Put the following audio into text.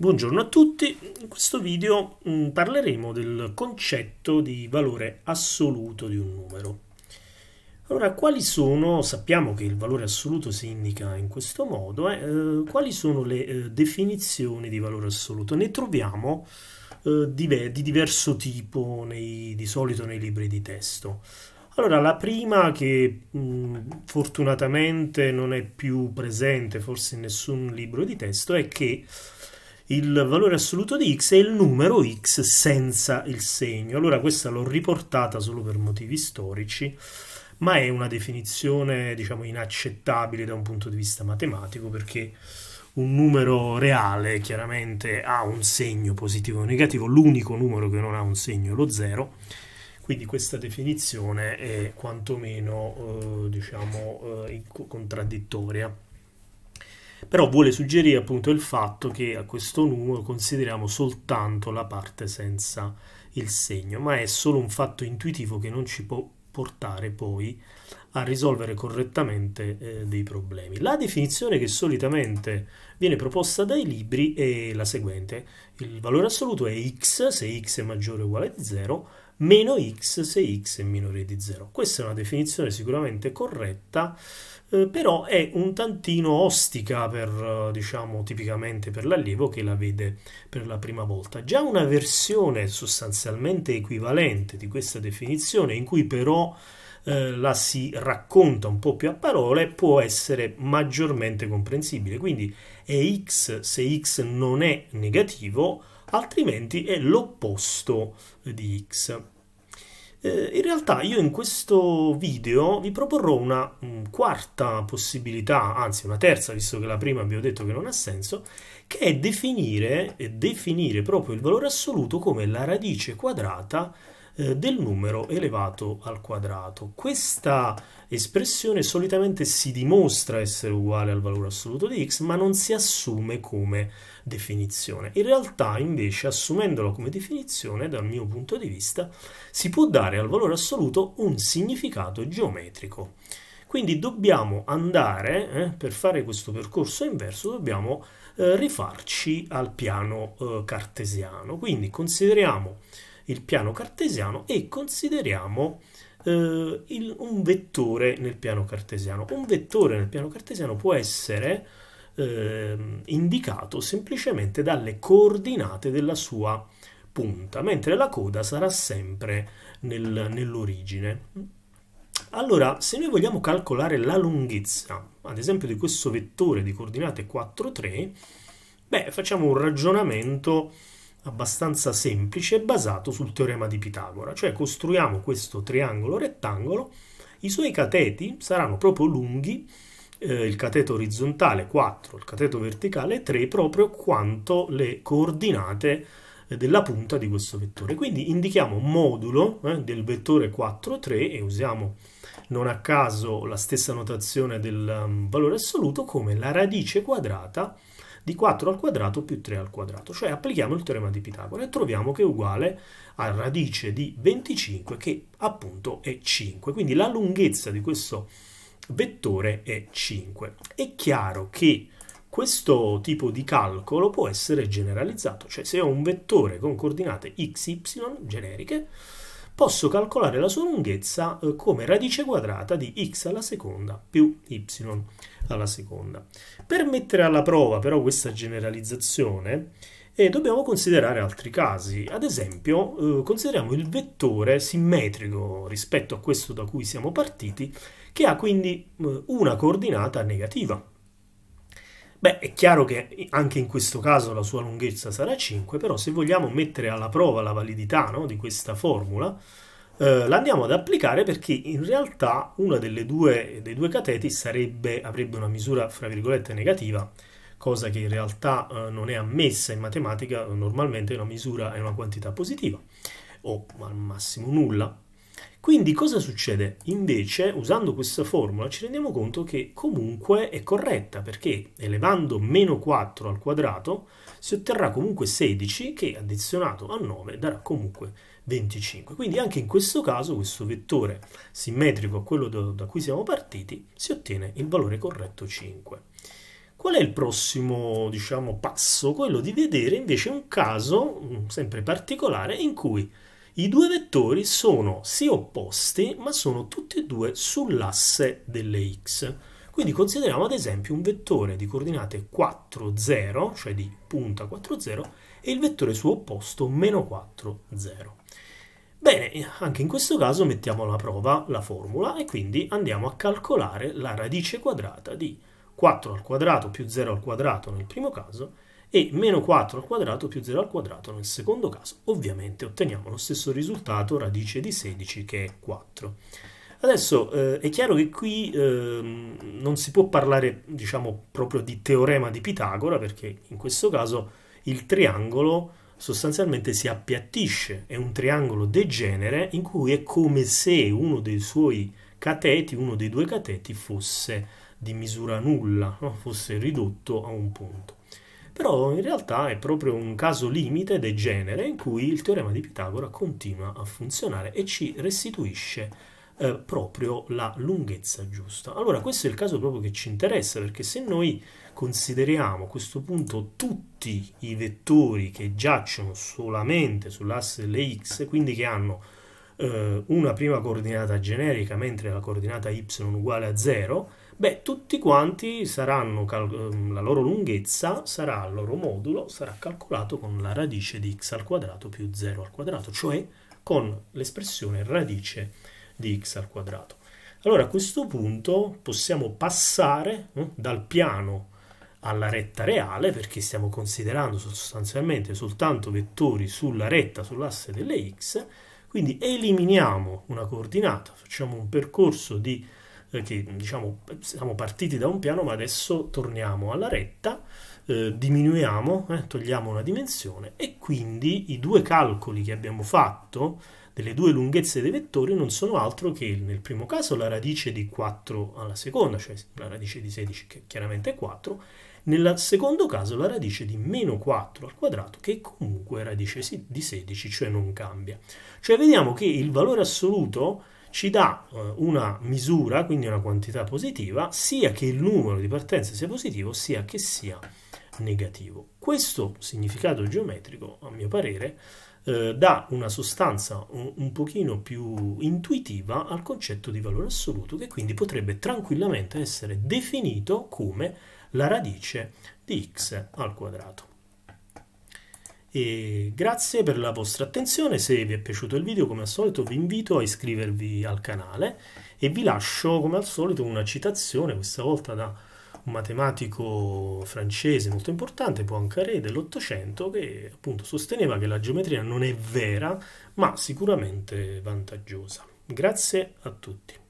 Buongiorno a tutti, in questo video mm, parleremo del concetto di valore assoluto di un numero. Allora, quali sono, sappiamo che il valore assoluto si indica in questo modo, eh, eh quali sono le eh, definizioni di valore assoluto? Ne troviamo eh, di, di, diverso tipo nei, di solito nei libri di testo. Allora, la prima che mh, mm, fortunatamente non è più presente forse in nessun libro di testo è che il valore assoluto di x è il numero x senza il segno. Allora questa l'ho riportata solo per motivi storici, ma è una definizione diciamo inaccettabile da un punto di vista matematico perché un numero reale chiaramente ha un segno positivo o negativo, l'unico numero che non ha un segno è lo zero, quindi questa definizione è quantomeno eh, diciamo, eh, contraddittoria però vuole suggerire appunto il fatto che a questo numero consideriamo soltanto la parte senza il segno, ma è solo un fatto intuitivo che non ci può portare poi a risolvere correttamente eh, dei problemi. La definizione che solitamente viene proposta dai libri è la seguente, il valore assoluto è x se x è maggiore o uguale a 0, meno x se x è minore di 0. Questa è una definizione sicuramente corretta, eh, però è un tantino ostica per, eh, diciamo, tipicamente per l'allievo che la vede per la prima volta. Già una versione sostanzialmente equivalente di questa definizione, in cui però eh, la si racconta un po' più a parole, può essere maggiormente comprensibile. Quindi è x se x non è negativo, altrimenti è l'opposto di x. Eh, in realtà io in questo video vi proporrò una mm, quarta possibilità, anzi una terza, visto che la prima abbiamo detto che non ha senso, che è definire, definire proprio il valore assoluto come la radice quadrata eh, del numero elevato al quadrato. Questa espressione solitamente si dimostra essere uguale al valore assoluto di x, ma non si assume come definizione. In realtà, invece, assumendola come definizione, dal mio punto di vista, si può dare al valore assoluto un significato geometrico. Quindi dobbiamo andare, eh, per fare questo percorso inverso, dobbiamo eh, rifarci al piano eh, cartesiano. Quindi consideriamo il piano cartesiano e consideriamo eh, il, un vettore nel piano cartesiano. Un vettore nel piano cartesiano può essere eh, indicato semplicemente dalle coordinate della sua punta, mentre la coda sarà sempre nel, nell'origine. Allora, se noi vogliamo calcolare la lunghezza, ad esempio di questo vettore di coordinate 4, 3, beh, facciamo un ragionamento abbastanza semplice basato sul teorema di Pitagora, cioè costruiamo questo triangolo rettangolo, i suoi cateti saranno proprio lunghi, eh, il cateto orizzontale 4, il cateto verticale 3, proprio quanto le coordinate eh, della punta di questo vettore. Quindi indichiamo un modulo eh, del vettore 4, 3 e usiamo non a caso la stessa notazione del um, valore assoluto come la radice quadrata di 4 al quadrato più 3 al quadrato, cioè applichiamo il teorema di Pitagora e troviamo che è uguale a radice di 25 che appunto è 5, quindi la lunghezza di questo vettore è 5. È chiaro che questo tipo di calcolo può essere generalizzato, cioè se ho un vettore con coordinate x, y generiche, posso calcolare la sua lunghezza eh, come radice quadrata di x alla seconda più y alla seconda. Per mettere alla prova però questa generalizzazione eh, dobbiamo considerare altri casi. Ad esempio, eh, consideriamo il vettore simmetrico rispetto a questo da cui siamo partiti, che ha quindi eh, una coordinata negativa, Beh, è chiaro che anche in questo caso la sua lunghezza sarà 5, però se vogliamo mettere alla prova la validità no, di questa formula, eh, la andiamo ad applicare perché in realtà uno dei due cateti sarebbe, avrebbe una misura, fra virgolette, negativa, cosa che in realtà eh, non è ammessa in matematica, normalmente una misura è una quantità positiva, o al massimo nulla. Quindi cosa succede? Invece, usando questa formula, ci rendiamo conto che comunque è corretta, perché elevando meno 4 al quadrato si otterrà comunque 16, che addizionato a 9 darà comunque 25. Quindi anche in questo caso questo vettore simmetrico a quello da, cui siamo partiti si ottiene il valore corretto 5. Qual è il prossimo diciamo, passo? Quello di vedere invece un caso mm, sempre particolare in cui i due vettori sono sì opposti, ma sono tutti e due sull'asse delle x. Quindi consideriamo ad esempio un vettore di coordinate 4, 0, cioè di punta 4, 0, e il vettore suo opposto meno 4, 0. Bene, anche in questo caso mettiamo alla prova la formula e quindi andiamo a calcolare la radice quadrata di 4 al quadrato più 0 al quadrato nel primo caso e meno 4 al quadrato più 0 al quadrato nel secondo caso. Ovviamente otteniamo lo stesso risultato, radice di 16 che è 4. Adesso eh, è chiaro che qui eh, non si può parlare diciamo proprio di teorema di Pitagora perché in questo caso il triangolo sostanzialmente si appiattisce, è un triangolo degenere in cui è come se uno dei suoi cateti, uno dei due cateti fosse di misura nulla, no? fosse ridotto a un punto però in realtà è proprio un caso limite del genere in cui il teorema di Pitagora continua a funzionare e ci restituisce eh, proprio la lunghezza giusta. Allora questo è il caso proprio che ci interessa perché se noi consideriamo a questo punto tutti i vettori che giacciono solamente sull'asse delle x, quindi che hanno eh, una prima coordinata generica mentre la coordinata y uguale a 0, Beh, tutti quanti saranno, cal- ehm, la loro lunghezza sarà, il loro modulo sarà calcolato con la radice di x al quadrato più 0 al quadrato, cioè con l'espressione radice di x al quadrato. Allora a questo punto possiamo passare eh, dal piano alla retta reale perché stiamo considerando sostanzialmente soltanto vettori sulla retta, sull'asse delle x, quindi eliminiamo una coordinata, facciamo un percorso di eh, che diciamo siamo partiti da un piano ma adesso torniamo alla retta, eh, diminuiamo, eh, togliamo una dimensione e quindi i due calcoli che abbiamo fatto delle due lunghezze dei vettori non sono altro che nel primo caso la radice di 4 alla seconda, cioè la radice di 16 che chiaramente è 4, nel secondo caso la radice di meno 4 al quadrato che comunque è radice di 16, cioè non cambia. Cioè vediamo che il valore assoluto ci dà eh, una misura, quindi una quantità positiva, sia che il numero di partenze sia positivo, sia che sia negativo. Questo significato geometrico, a mio parere, eh, dà una sostanza un, un pochino più intuitiva al concetto di valore assoluto, che quindi potrebbe tranquillamente essere definito come la radice di x al quadrato e grazie per la vostra attenzione, se vi è piaciuto il video come al solito vi invito a iscrivervi al canale e vi lascio come al solito una citazione, questa volta da un matematico francese molto importante, Poincaré dell'Ottocento, che appunto sosteneva che la geometria non è vera ma sicuramente vantaggiosa. Grazie a tutti.